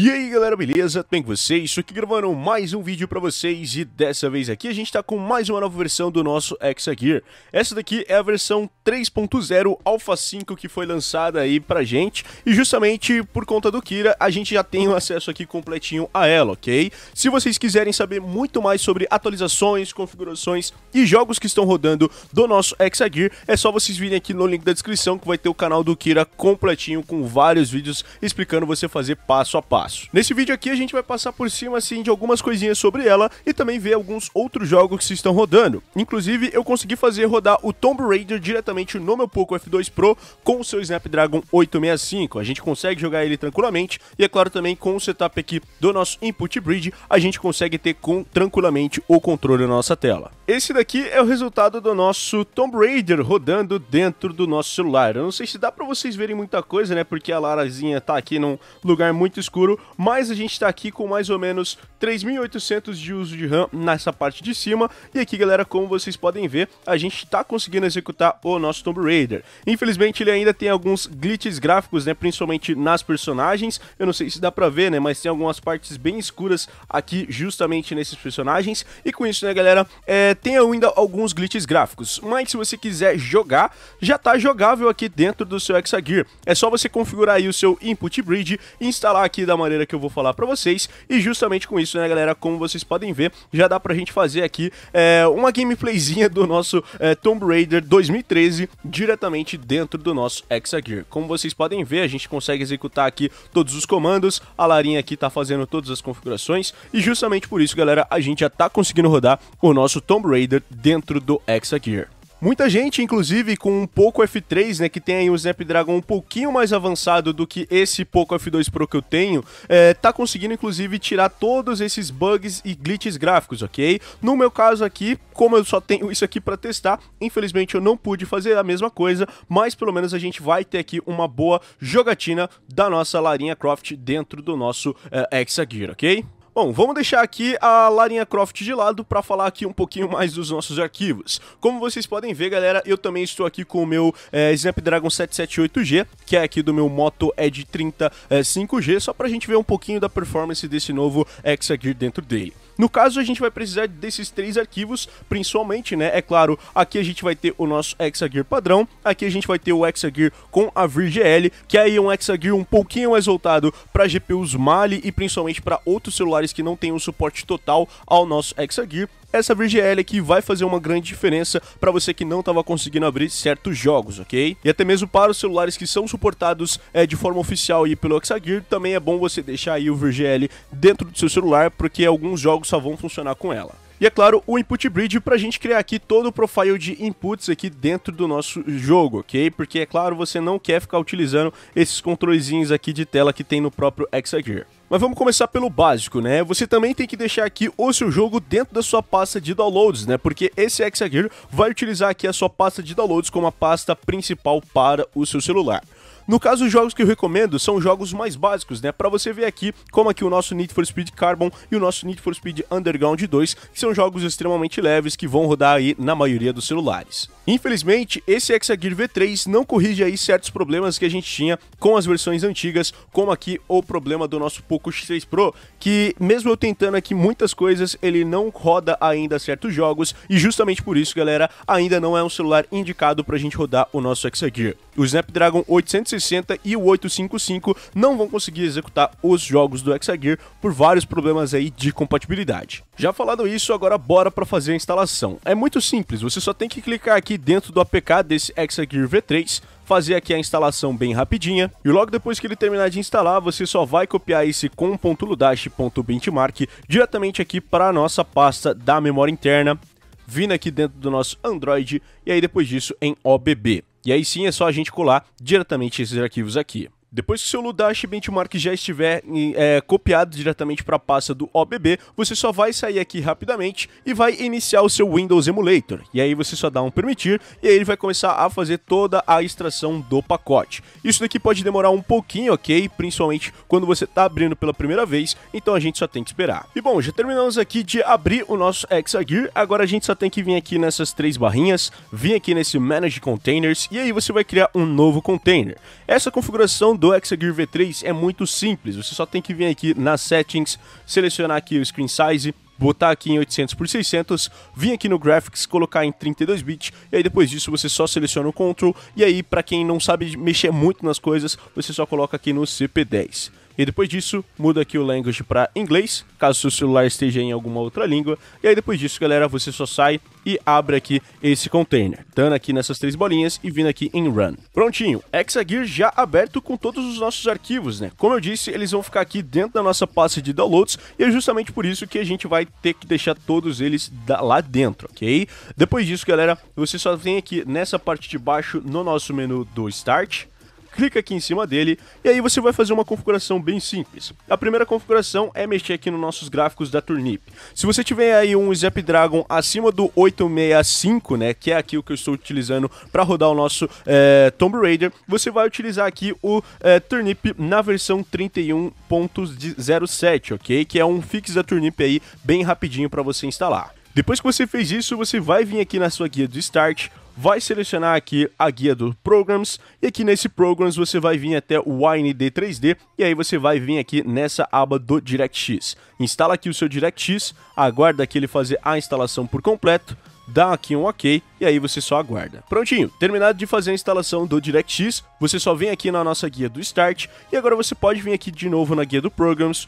E aí galera, beleza? Tudo bem com vocês? Estou aqui gravando mais um vídeo pra vocês e dessa vez aqui a gente tá com mais uma nova versão do nosso Exagear. Essa daqui é a versão 3.0 Alpha 5 que foi lançada aí pra gente e justamente por conta do Kira a gente já tem o acesso aqui completinho a ela, ok? Se vocês quiserem saber muito mais sobre atualizações, configurações e jogos que estão rodando do nosso Exagear, é só vocês virem aqui no link da descrição que vai ter o canal do Kira completinho com vários vídeos explicando você fazer passo a passo espaço. Nesse vídeo aqui a gente vai passar por cima assim de algumas coisinhas sobre ela e também ver alguns outros jogos que se estão rodando. Inclusive eu consegui fazer rodar o Tomb Raider diretamente no meu Poco F2 Pro com o seu Snapdragon 865. A gente consegue jogar ele tranquilamente e é claro também com o setup aqui do nosso Input Bridge a gente consegue ter com tranquilamente o controle na nossa tela. Esse daqui é o resultado do nosso Tomb Raider rodando dentro do nosso celular. Eu não sei se dá para vocês verem muita coisa, né? Porque a Larazinha tá aqui num lugar muito escuro, mas a gente tá aqui com mais ou menos 3.800 de uso de RAM nessa parte de cima. E aqui, galera, como vocês podem ver, a gente tá conseguindo executar o nosso Tomb Raider. Infelizmente, ele ainda tem alguns glitches gráficos, né? Principalmente nas personagens. Eu não sei se dá pra ver, né? Mas tem algumas partes bem escuras aqui, justamente nesses personagens. E com isso, né, galera, é tem ainda alguns glitches gráficos, mas se você quiser jogar, já está jogável aqui dentro do seu Hexagear. É só você configurar aí o seu input bridge, instalar aqui da maneira que eu vou falar para vocês, e justamente com isso, né galera, como vocês podem ver, já dá para a gente fazer aqui é, uma gameplayzinha do nosso é, Tomb Raider 2013 diretamente dentro do nosso Hexagear. Como vocês podem ver, a gente consegue executar aqui todos os comandos, a Larinha aqui está fazendo todas as configurações, e justamente por isso, galera, a gente já está conseguindo rodar o nosso Tomb Raider dentro do Gear. Muita gente, inclusive, com um Poco F3, né, que tem aí o Snapdragon um pouquinho mais avançado do que esse Poco F2 Pro que eu tenho, é, tá conseguindo, inclusive, tirar todos esses bugs e glitches gráficos, ok? No meu caso aqui, como eu só tenho isso aqui para testar, infelizmente eu não pude fazer a mesma coisa, mas pelo menos a gente vai ter aqui uma boa jogatina da nossa Larinha Croft dentro do nosso é, Exagear, ok? Bom, vamos deixar aqui a Larinha Croft de lado para falar aqui um pouquinho mais dos nossos arquivos. Como vocês podem ver, galera, eu também estou aqui com o meu é, Snapdragon 778G, que é aqui do meu Moto Edge 30 é, 5G, só para a gente ver um pouquinho da performance desse novo Exagear dentro dele. No caso, a gente vai precisar desses três arquivos, principalmente, né? É claro, aqui a gente vai ter o nosso Hexagear padrão, aqui a gente vai ter o Hexagear com a VirGL, que aí é um Hexagear um pouquinho mais voltado para GPUs Mali e principalmente para outros celulares que não tem um suporte total ao nosso Hexagear essa VGL aqui vai fazer uma grande diferença para você que não estava conseguindo abrir certos jogos, ok? E até mesmo para os celulares que são suportados é, de forma oficial e pelo Hexagear, também é bom você deixar aí o VGL dentro do seu celular, porque alguns jogos só vão funcionar com ela. E é claro, o Input Bridge para a gente criar aqui todo o profile de inputs aqui dentro do nosso jogo, ok? Porque é claro, você não quer ficar utilizando esses controlezinhos aqui de tela que tem no próprio Hexagear. Mas vamos começar pelo básico, né? Você também tem que deixar aqui o seu jogo dentro da sua pasta de downloads, né? Porque esse Hexagear vai utilizar aqui a sua pasta de downloads como a pasta principal para o seu celular. No caso, os jogos que eu recomendo são jogos mais básicos, né? Para você ver aqui, como aqui o nosso Need for Speed Carbon e o nosso Need for Speed Underground 2, que são jogos extremamente leves que vão rodar aí na maioria dos celulares. Infelizmente, esse Exagear V3 não corrige aí certos problemas que a gente tinha com as versões antigas, como aqui o problema do nosso Poco X3 Pro, que mesmo eu tentando aqui muitas coisas, ele não roda ainda certos jogos, e justamente por isso, galera, ainda não é um celular indicado para a gente rodar o nosso Exagear o Snapdragon 860 e o 855 não vão conseguir executar os jogos do Exagear por vários problemas aí de compatibilidade. Já falado isso, agora bora para fazer a instalação. É muito simples, você só tem que clicar aqui dentro do APK desse Exagear V3, fazer aqui a instalação bem rapidinha. E logo depois que ele terminar de instalar, você só vai copiar esse com.ludash.benchmark diretamente aqui para a nossa pasta da memória interna, vindo aqui dentro do nosso Android e aí depois disso em OBB. E aí sim é só a gente colar diretamente esses arquivos aqui. Depois que seu Ludash Benchmark já estiver é, copiado diretamente para a pasta do OBB, você só vai sair aqui rapidamente e vai iniciar o seu Windows Emulator. E aí você só dá um permitir e aí ele vai começar a fazer toda a extração do pacote. Isso daqui pode demorar um pouquinho, ok? Principalmente quando você está abrindo pela primeira vez, então a gente só tem que esperar. E bom, já terminamos aqui de abrir o nosso Exagear, agora a gente só tem que vir aqui nessas três barrinhas, vir aqui nesse Manage Containers e aí você vai criar um novo container. Essa configuração do Exagear V3 é muito simples, você só tem que vir aqui nas settings, selecionar aqui o screen size, botar aqui em 800 por 600, vir aqui no graphics, colocar em 32 bits, e aí depois disso você só seleciona o control, e aí para quem não sabe mexer muito nas coisas, você só coloca aqui no CP10. E depois disso, muda aqui o language para inglês, caso seu celular esteja em alguma outra língua. E aí depois disso, galera, você só sai e abre aqui esse container. Dando aqui nessas três bolinhas e vindo aqui em Run. Prontinho, Exagear já aberto com todos os nossos arquivos, né? Como eu disse, eles vão ficar aqui dentro da nossa pasta de downloads e é justamente por isso que a gente vai ter que deixar todos eles lá dentro, ok? Depois disso, galera, você só vem aqui nessa parte de baixo no nosso menu do Start, clica aqui em cima dele e aí você vai fazer uma configuração bem simples. A primeira configuração é mexer aqui nos nossos gráficos da Turnip. Se você tiver aí um Snapdragon acima do 865, né, que é aqui o que eu estou utilizando para rodar o nosso é, Tomb Raider, você vai utilizar aqui o é, Turnip na versão 31.07, ok? Que é um fix da Turnip aí bem rapidinho para você instalar. Depois que você fez isso, você vai vir aqui na sua guia do Start, vai selecionar aqui a guia do Programs e aqui nesse Programs você vai vir até o AND 3D e aí você vai vir aqui nessa aba do DirectX. Instala aqui o seu DirectX, aguarda que ele fazer a instalação por completo, dá aqui um OK e aí você só aguarda. Prontinho, terminado de fazer a instalação do DirectX, você só vem aqui na nossa guia do Start e agora você pode vir aqui de novo na guia do Programs,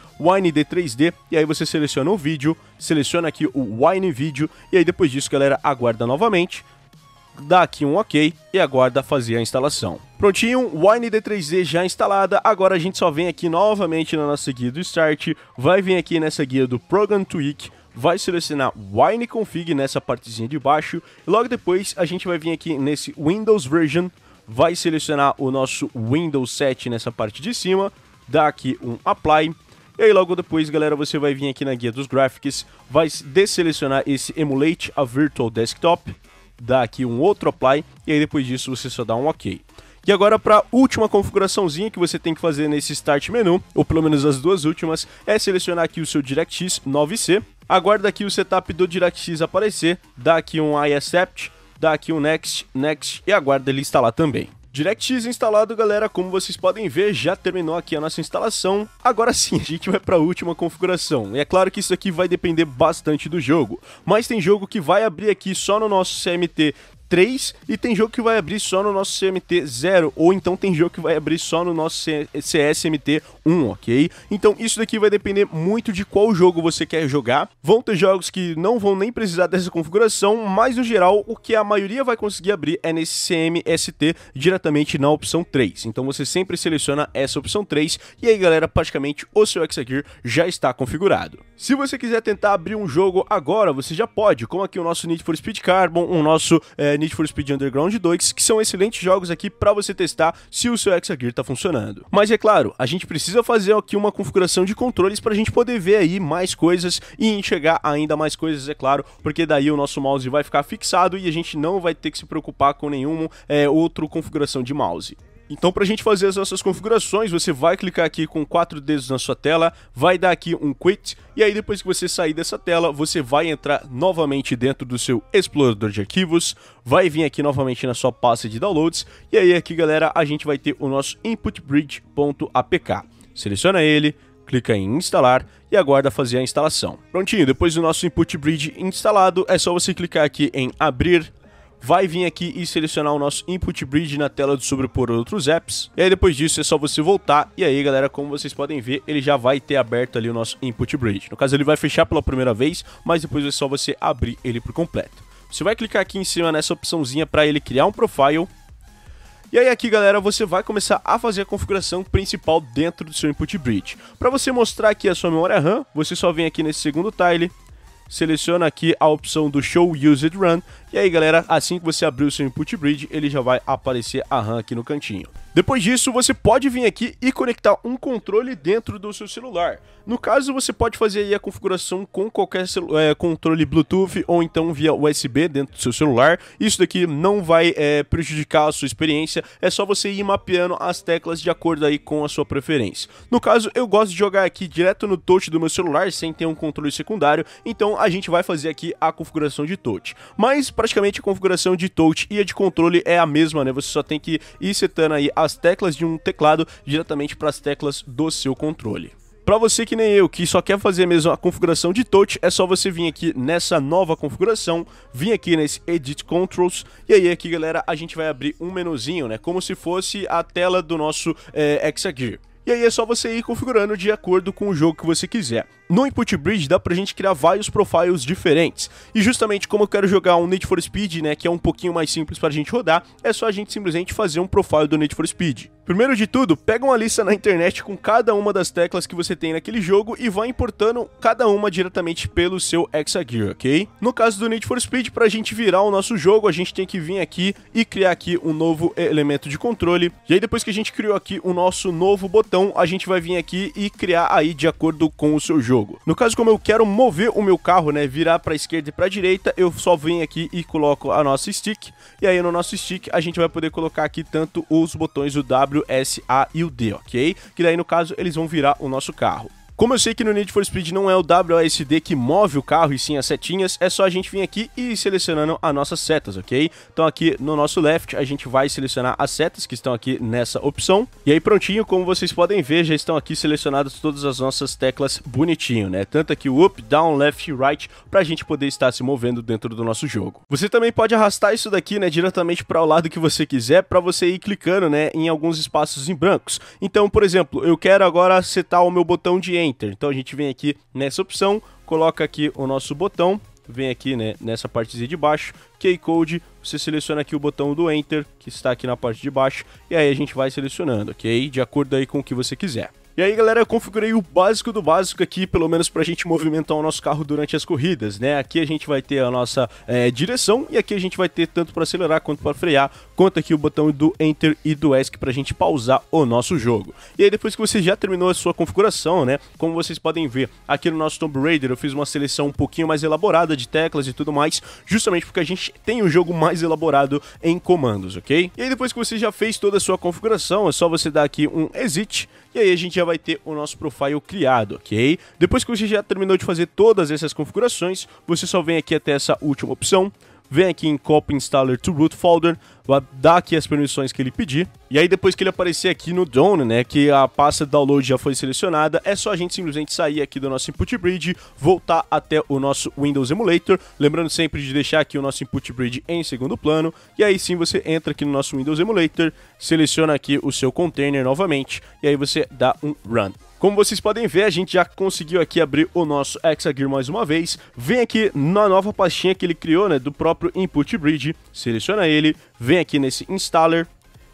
d 3D e aí você seleciona o vídeo, seleciona aqui o Wine Video e aí depois disso, galera, aguarda novamente dá aqui um ok e aguarda fazer a instalação. Prontinho, Wine d 3 d já instalada, agora a gente só vem aqui novamente na nossa guia do Start, vai vir aqui nessa guia do Program Tweak, vai selecionar Wine Config nessa partezinha de baixo, e logo depois a gente vai vir aqui nesse Windows Version, vai selecionar o nosso Windows 7 nessa parte de cima, dá aqui um Apply, e aí logo depois, galera, você vai vir aqui na guia dos graphics, vai desselecionar esse Emulate a Virtual Desktop, dá aqui um outro apply e aí depois disso você só dá um ok. E agora para a última configuraçãozinha que você tem que fazer nesse Start Menu, ou pelo menos as duas últimas, é selecionar aqui o seu DirectX 9C, aguarda aqui o setup do DirectX aparecer, dá aqui um I accept, dá aqui um next, next e aguarda ele instalar também. DirectX instalado, galera, como vocês podem ver, já terminou aqui a nossa instalação. Agora sim, a gente vai para a última configuração. E é claro que isso aqui vai depender bastante do jogo, mas tem jogo que vai abrir aqui só no nosso CMT 3 e tem jogo que vai abrir só no nosso CMT 0 ou então tem jogo que vai abrir só no nosso CSMT 1, ok? Então isso daqui vai depender muito de qual jogo você quer jogar. Vão ter jogos que não vão nem precisar dessa configuração, mas no geral o que a maioria vai conseguir abrir é nesse CMST diretamente na opção 3. Então você sempre seleciona essa opção 3 e aí galera, praticamente o seu Exegear já está configurado. Se você quiser tentar abrir um jogo agora, você já pode, como aqui o nosso Need for Speed Carbon, o nosso é, Need for Speed Underground 2, que são excelentes jogos aqui para você testar se o seu Exagear tá funcionando. Mas é claro, a gente precisa fazer aqui uma configuração de controles para a gente poder ver aí mais coisas e enxergar ainda mais coisas, é claro, porque daí o nosso mouse vai ficar fixado e a gente não vai ter que se preocupar com nenhuma é, outra configuração de mouse. Então, para a gente fazer as nossas configurações, você vai clicar aqui com quatro dedos na sua tela, vai dar aqui um Quit, e aí depois que você sair dessa tela, você vai entrar novamente dentro do seu explorador de arquivos, vai vir aqui novamente na sua pasta de downloads, e aí aqui, galera, a gente vai ter o nosso inputbridge.apk. Seleciona ele, clica em instalar e aguarda fazer a instalação. Prontinho, depois do nosso input bridge instalado, é só você clicar aqui em abrir, vai vir aqui e selecionar o nosso Input Bridge na tela de sobrepor outros apps. E aí depois disso é só você voltar. E aí, galera, como vocês podem ver, ele já vai ter aberto ali o nosso Input Bridge. No caso, ele vai fechar pela primeira vez, mas depois é só você abrir ele por completo. Você vai clicar aqui em cima nessa opçãozinha para ele criar um profile. E aí aqui, galera, você vai começar a fazer a configuração principal dentro do seu Input Bridge. Para você mostrar aqui a sua memória RAM, você só vem aqui nesse segundo tile, seleciona aqui a opção do Show Used Run e aí, galera, assim que você abrir o seu input bridge, ele já vai aparecer a RAM aqui no cantinho. Depois disso, você pode vir aqui e conectar um controle dentro do seu celular. No caso, você pode fazer aí a configuração com qualquer é, controle Bluetooth ou então via USB dentro do seu celular. Isso daqui não vai é, prejudicar a sua experiência, é só você ir mapeando as teclas de acordo aí com a sua preferência. No caso, eu gosto de jogar aqui direto no touch do meu celular, sem ter um controle secundário, então a gente vai fazer aqui a configuração de touch. Mas praticamente a configuração de touch e a de controle é a mesma, né? Você só tem que ir setando aí as teclas de um teclado diretamente para as teclas do seu controle. Para você que nem eu, que só quer fazer mesmo a configuração de touch, é só você vir aqui nessa nova configuração, vir aqui nesse Edit Controls, e aí aqui galera, a gente vai abrir um menuzinho, né, como se fosse a tela do nosso é, Hexagear. E aí é só você ir configurando de acordo com o jogo que você quiser no Input Bridge dá pra gente criar vários profiles diferentes. E justamente como eu quero jogar um Need for Speed, né, que é um pouquinho mais simples pra gente rodar, é só a gente simplesmente fazer um profile do Need for Speed. Primeiro de tudo, pega uma lista na internet com cada uma das teclas que você tem naquele jogo e vá importando cada uma diretamente pelo seu Hexagear, ok? No caso do Need for Speed, pra gente virar o nosso jogo, a gente tem que vir aqui e criar aqui um novo elemento de controle. E aí depois que a gente criou aqui o nosso novo botão, a gente vai vir aqui e criar aí de acordo com o seu jogo jogo. No caso, como eu quero mover o meu carro, né, virar para esquerda e para direita, eu só venho aqui e coloco a nossa stick. E aí no nosso stick a gente vai poder colocar aqui tanto os botões o W, S, A e o D, ok? Que daí no caso eles vão virar o nosso carro. Como eu sei que no Need for Speed não é o WASD que move o carro e sim as setinhas, é só a gente vir aqui e ir selecionando as nossas setas, ok? Então aqui no nosso left a gente vai selecionar as setas que estão aqui nessa opção. E aí prontinho, como vocês podem ver, já estão aqui selecionadas todas as nossas teclas bonitinho, né? Tanto aqui o up, down, left e right pra gente poder estar se movendo dentro do nosso jogo. Você também pode arrastar isso daqui, né, diretamente para o lado que você quiser, para você ir clicando, né, em alguns espaços em brancos. Então, por exemplo, eu quero agora setar o meu botão de end Enter. Então a gente vem aqui nessa opção, coloca aqui o nosso botão, vem aqui né, nessa partezinha de baixo, Key Code, você seleciona aqui o botão do Enter, que está aqui na parte de baixo, e aí a gente vai selecionando, ok? De acordo aí com o que você quiser. E aí, galera, eu configurei o básico do básico aqui, pelo menos para a gente movimentar o nosso carro durante as corridas, né? Aqui a gente vai ter a nossa é, direção e aqui a gente vai ter tanto para acelerar quanto para frear, quanto aqui o botão do Enter e do ESC para a gente pausar o nosso jogo. E aí, depois que você já terminou a sua configuração, né? Como vocês podem ver, aqui no nosso Tomb Raider eu fiz uma seleção um pouquinho mais elaborada de teclas e tudo mais, justamente porque a gente tem o um jogo mais elaborado em comandos, ok? E aí, depois que você já fez toda a sua configuração, é só você dar aqui um Exit, e aí a gente já vai ter o nosso profile criado, ok? Depois que você já terminou de fazer todas essas configurações, você só vem aqui até essa última opção, vem aqui em copy installer to root folder, vai dar aqui as permissões que ele pedir. E aí depois que ele aparecer aqui no drone, né, que a pasta download já foi selecionada, é só a gente simplesmente sair aqui do nosso input bridge, voltar até o nosso Windows Emulator, lembrando sempre de deixar aqui o nosso input bridge em segundo plano, e aí sim você entra aqui no nosso Windows Emulator, seleciona aqui o seu container novamente, e aí você dá um run. Como vocês podem ver, a gente já conseguiu aqui abrir o nosso Hexagear mais uma vez. Vem aqui na nova pastinha que ele criou, né, do próprio Input Bridge. Seleciona ele, vem aqui nesse Installer.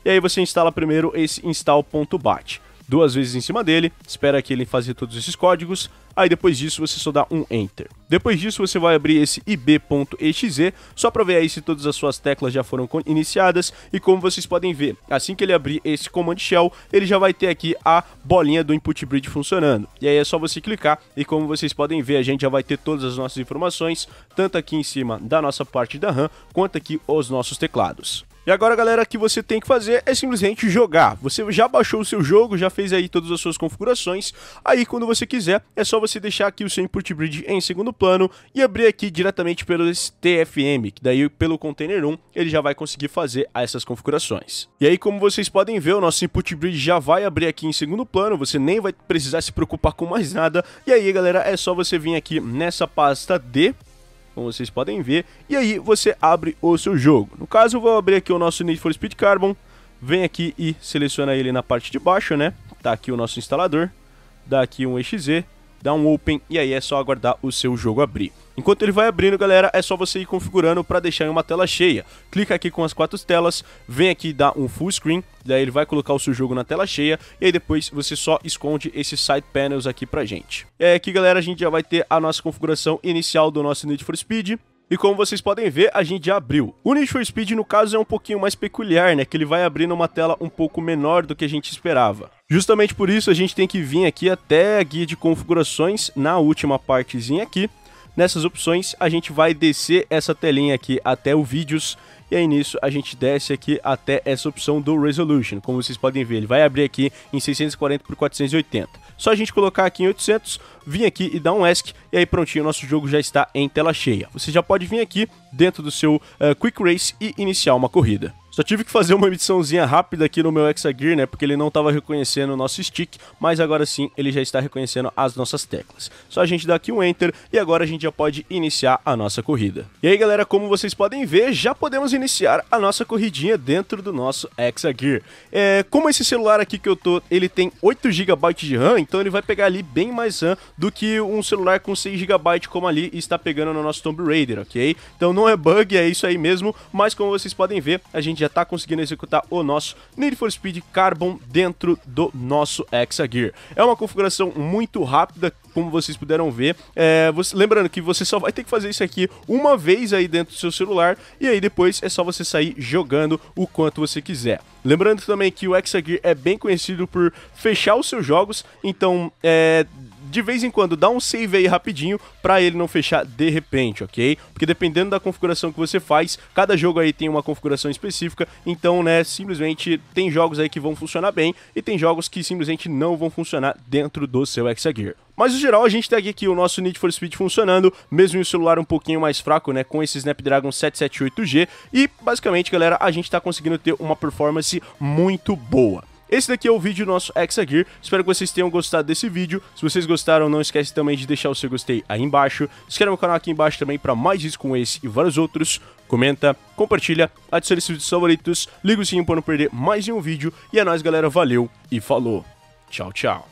E aí você instala primeiro esse install.bat duas vezes em cima dele, espera que ele fazer todos esses códigos, aí depois disso você só dá um Enter. Depois disso você vai abrir esse ib.exe, só para ver aí se todas as suas teclas já foram iniciadas, e como vocês podem ver, assim que ele abrir esse Command Shell, ele já vai ter aqui a bolinha do Input Bridge funcionando. E aí é só você clicar, e como vocês podem ver, a gente já vai ter todas as nossas informações, tanto aqui em cima da nossa parte da RAM, quanto aqui os nossos teclados. E agora, galera, o que você tem que fazer é simplesmente jogar. Você já baixou o seu jogo, já fez aí todas as suas configurações. Aí, quando você quiser, é só você deixar aqui o seu input bridge em segundo plano e abrir aqui diretamente pelo TFM, que daí pelo container 1 ele já vai conseguir fazer essas configurações. E aí, como vocês podem ver, o nosso input bridge já vai abrir aqui em segundo plano, você nem vai precisar se preocupar com mais nada. E aí, galera, é só você vir aqui nessa pasta D como vocês podem ver, e aí você abre o seu jogo. No caso, eu vou abrir aqui o nosso Need for Speed Carbon, vem aqui e seleciona ele na parte de baixo, né? Tá aqui o nosso instalador, dá aqui um exe dá um open e aí é só aguardar o seu jogo abrir. Enquanto ele vai abrindo, galera, é só você ir configurando para deixar em uma tela cheia. Clica aqui com as quatro telas, vem aqui dar um full screen, daí ele vai colocar o seu jogo na tela cheia e aí depois você só esconde esses side panels aqui pra gente. É aqui, galera, a gente já vai ter a nossa configuração inicial do nosso Need for Speed. E como vocês podem ver, a gente já abriu. O Need for Speed, no caso, é um pouquinho mais peculiar, né? Que ele vai abrir numa tela um pouco menor do que a gente esperava. Justamente por isso, a gente tem que vir aqui até a guia de configurações, na última partezinha aqui. Nessas opções, a gente vai descer essa telinha aqui até o vídeos e aí nisso a gente desce aqui até essa opção do Resolution. Como vocês podem ver, ele vai abrir aqui em 640 por 480. Só a gente colocar aqui em 800, vir aqui e dar um ESC e aí prontinho, o nosso jogo já está em tela cheia. Você já pode vir aqui dentro do seu uh, Quick Race e iniciar uma corrida. Só tive que fazer uma ediçãozinha rápida aqui no meu Hexagear, né? Porque ele não estava reconhecendo o nosso stick, mas agora sim ele já está reconhecendo as nossas teclas. Só a gente dá aqui um Enter e agora a gente já pode iniciar a nossa corrida. E aí galera, como vocês podem ver, já podemos iniciar a nossa corridinha dentro do nosso Exagear. É, como esse celular aqui que eu tô, ele tem 8 GB de RAM, então ele vai pegar ali bem mais RAM do que um celular com 6 GB como ali está pegando no nosso Tomb Raider, ok? Então não é bug, é isso aí mesmo, mas como vocês podem ver, a gente já está conseguindo executar o nosso Need for Speed Carbon dentro do nosso Exagear. É uma configuração muito rápida, como vocês puderam ver. É, você, lembrando que você só vai ter que fazer isso aqui uma vez aí dentro do seu celular e aí depois é só você sair jogando o quanto você quiser. Lembrando também que o Exagear é bem conhecido por fechar os seus jogos, então é, de vez em quando dá um save aí rapidinho para ele não fechar de repente, ok? Porque dependendo da configuração que você faz, cada jogo aí tem uma configuração específica, então, né, simplesmente tem jogos aí que vão funcionar bem e tem jogos que simplesmente não vão funcionar dentro do seu Exagear. Mas no geral, a gente tem aqui o nosso Need for Speed funcionando, mesmo em um celular um pouquinho mais fraco, né? Com esse Snapdragon 778G. E basicamente, galera, a gente tá conseguindo ter uma performance muito boa. Esse daqui é o vídeo do nosso Exagear, espero que vocês tenham gostado desse vídeo, se vocês gostaram não esquece também de deixar o seu gostei aí embaixo, inscreve no canal aqui embaixo também para mais isso com esse e vários outros, comenta, compartilha, adicione seus vídeos favoritos, liga o sininho para não perder mais nenhum vídeo, e é nóis galera, valeu e falou, tchau tchau.